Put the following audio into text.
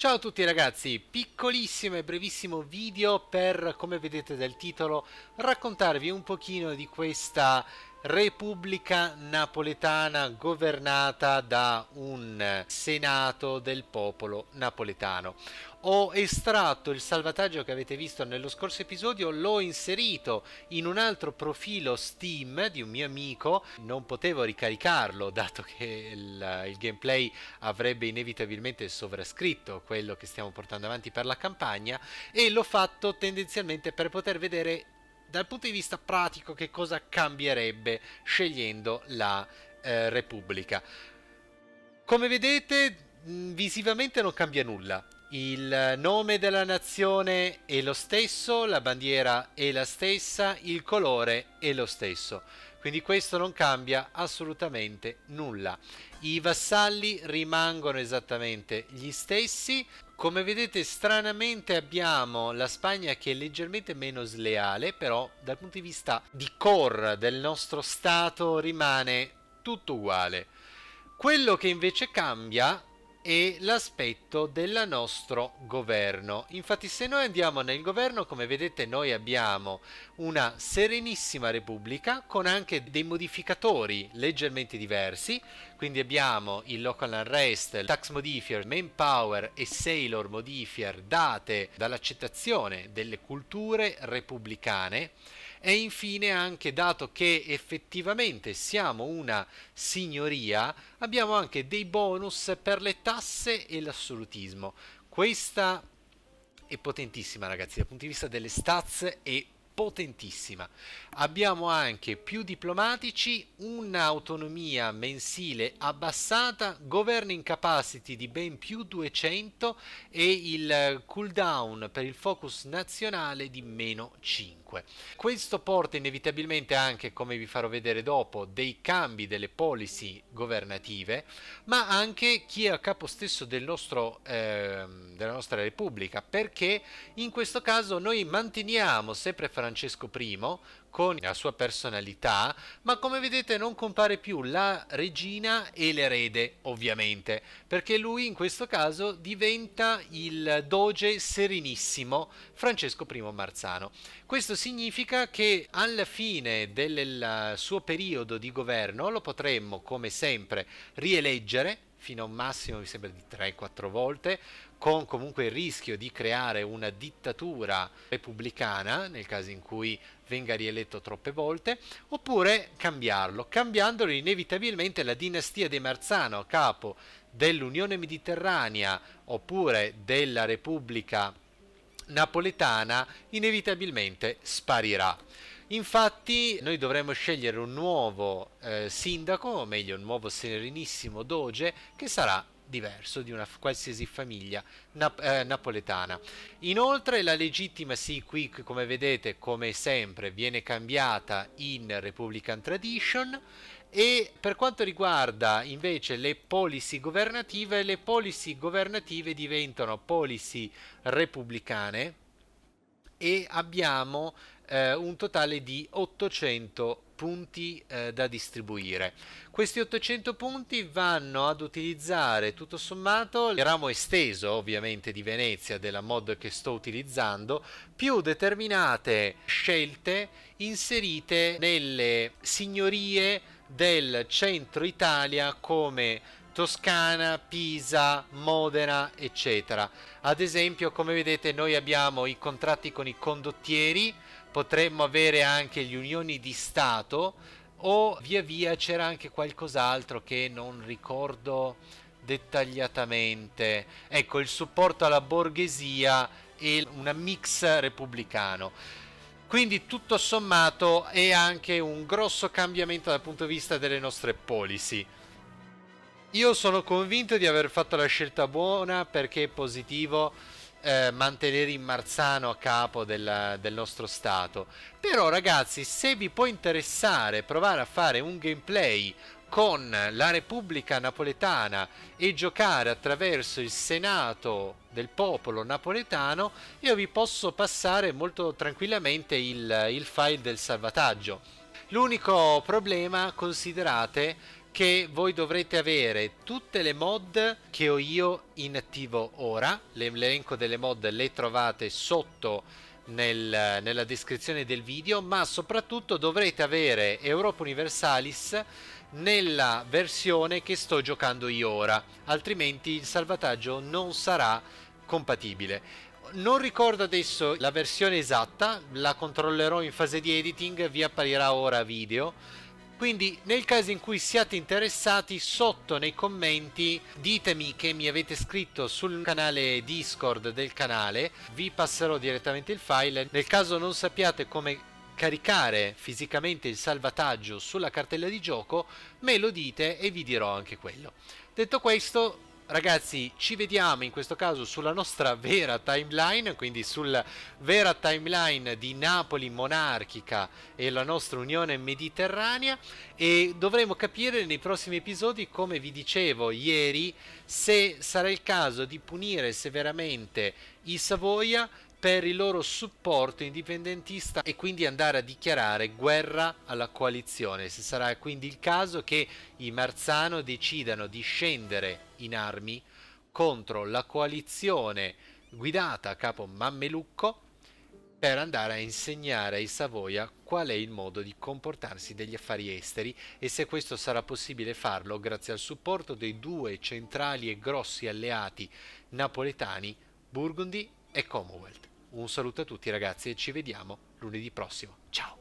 Ciao a tutti ragazzi, piccolissimo e brevissimo video per, come vedete dal titolo, raccontarvi un pochino di questa Repubblica Napoletana governata da un Senato del popolo napoletano. Ho estratto il salvataggio che avete visto nello scorso episodio, l'ho inserito in un altro profilo Steam di un mio amico, non potevo ricaricarlo dato che il, il gameplay avrebbe inevitabilmente sovrascritto quello che stiamo portando avanti per la campagna e l'ho fatto tendenzialmente per poter vedere dal punto di vista pratico che cosa cambierebbe scegliendo la eh, Repubblica. Come vedete mm, visivamente non cambia nulla, il nome della nazione è lo stesso, la bandiera è la stessa, il colore è lo stesso. Quindi questo non cambia assolutamente nulla. I vassalli rimangono esattamente gli stessi. Come vedete stranamente abbiamo la Spagna che è leggermente meno sleale, però dal punto di vista di core del nostro Stato rimane tutto uguale. Quello che invece cambia e l'aspetto del nostro governo. Infatti se noi andiamo nel governo, come vedete noi abbiamo una serenissima repubblica con anche dei modificatori leggermente diversi, quindi abbiamo il local unrest, tax modifier, manpower e sailor modifier date dall'accettazione delle culture repubblicane e infine anche dato che effettivamente siamo una signoria abbiamo anche dei bonus per le tasse e l'assolutismo questa è potentissima ragazzi dal punto di vista delle stazze e potentissima. Abbiamo anche più diplomatici, un'autonomia mensile abbassata, governing capacity di ben più 200 e il cooldown per il focus nazionale di meno 5. Questo porta inevitabilmente anche, come vi farò vedere dopo, dei cambi delle policy governative, ma anche chi è a capo stesso del nostro, eh, della nostra Repubblica, perché in questo caso noi manteniamo sempre fra Francesco I con la sua personalità, ma come vedete non compare più la regina e l'erede, ovviamente, perché lui in questo caso diventa il doge serenissimo Francesco I Marzano. Questo significa che alla fine del suo periodo di governo lo potremmo, come sempre, rieleggere fino a un massimo mi sembra di 3-4 volte con comunque il rischio di creare una dittatura repubblicana nel caso in cui venga rieletto troppe volte, oppure cambiarlo, cambiandolo inevitabilmente la dinastia dei Marzano a capo dell'Unione Mediterranea oppure della Repubblica napoletana inevitabilmente sparirà. Infatti noi dovremmo scegliere un nuovo eh, sindaco, o meglio un nuovo serenissimo doge, che sarà diverso di una qualsiasi famiglia nap- eh, napoletana. Inoltre la legittima qui come vedete come sempre viene cambiata in Republican Tradition e per quanto riguarda invece le policy governative, le policy governative diventano policy repubblicane e abbiamo eh, un totale di 800 punti eh, da distribuire. Questi 800 punti vanno ad utilizzare tutto sommato il ramo esteso ovviamente di Venezia della mod che sto utilizzando più determinate scelte inserite nelle signorie del centro Italia come Toscana, Pisa, Modena, eccetera. Ad esempio, come vedete, noi abbiamo i contratti con i condottieri potremmo avere anche le unioni di Stato o via via c'era anche qualcos'altro che non ricordo dettagliatamente. Ecco, il supporto alla borghesia e una mix repubblicano. Quindi tutto sommato è anche un grosso cambiamento dal punto di vista delle nostre policy. Io sono convinto di aver fatto la scelta buona perché è positivo eh, mantenere in Marzano a capo del, del, nostro stato. Però ragazzi, se vi può interessare provare a fare un gameplay con la Repubblica Napoletana e giocare attraverso il Senato del popolo napoletano, io vi posso passare molto tranquillamente il, il file del salvataggio. L'unico problema, considerate, che voi dovrete avere tutte le mod che ho io in attivo ora, l'elenco delle mod le trovate sotto nel, nella descrizione del video, ma soprattutto dovrete avere Europa Universalis nella versione che sto giocando io ora, altrimenti il salvataggio non sarà compatibile. Non ricordo adesso la versione esatta, la controllerò in fase di editing, vi apparirà ora video quindi nel caso in cui siate interessati sotto nei commenti ditemi che mi avete scritto sul canale Discord del canale, vi passerò direttamente il file. Nel caso non sappiate come caricare fisicamente il salvataggio sulla cartella di gioco, me lo dite e vi dirò anche quello. Detto questo, Ragazzi, ci vediamo in questo caso sulla nostra vera timeline, quindi sulla vera timeline di Napoli monarchica e la nostra unione mediterranea e dovremo capire nei prossimi episodi, come vi dicevo ieri, se sarà il caso di punire severamente i Savoia per il loro supporto indipendentista e quindi andare a dichiarare guerra alla coalizione. Se sarà quindi il caso che i Marzano decidano di scendere in armi contro la coalizione guidata a capo Mammelucco per andare a insegnare ai Savoia qual è il modo di comportarsi degli affari esteri e se questo sarà possibile farlo grazie al supporto dei due centrali e grossi alleati napoletani, Burgundy e Commonwealth. Un saluto a tutti ragazzi e ci vediamo lunedì prossimo. Ciao!